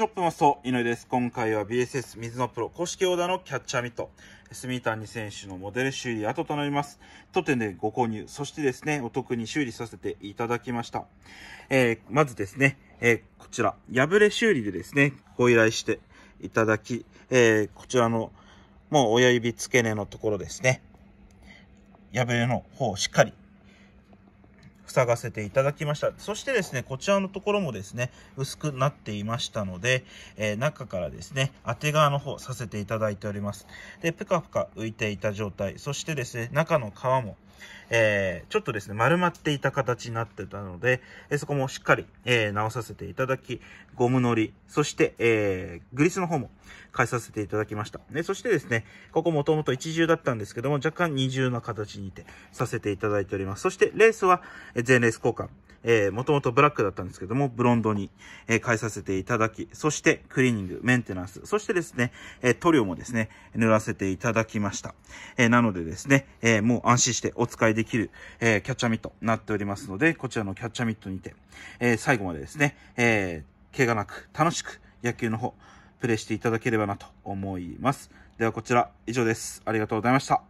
チョップマスト、井上です。今回は BSS 水のプロ公式オーダーのキャッチャーミット、住谷選手のモデル修理後となります。当店でご購入、そしてですね、お得に修理させていただきました。えー、まずですね、えー、こちら、破れ修理でですね、ご依頼していただき、えー、こちらの、もう親指付け根のところですね、破れの方をしっかり塞がせていただきました。そしてですね、こちらのところもですね、薄くなっていましたので、えー、中からですね、当て側の方させていただいております。で、ぷかぷか浮いていた状態、そしてですね、中の皮もえー、ちょっとですね、丸まっていた形になってたので、えそこもしっかり、え直させていただき、ゴムのり、そして、えグリスの方も変えさせていただきました。ね、そしてですね、ここもともと一重だったんですけども、若干二重な形にてさせていただいております。そして、レースは、え全レース交換。えー、もともとブラックだったんですけども、ブロンドに、えー、変えさせていただき、そしてクリーニング、メンテナンス、そしてですね、えー、塗料もですね、塗らせていただきました。えー、なのでですね、えー、もう安心してお使いできる、えー、キャッチャーミットになっておりますので、こちらのキャッチャーミットにて、えー、最後までですね、えー、怪我なく、楽しく、野球の方、プレイしていただければなと思います。ではこちら、以上です。ありがとうございました。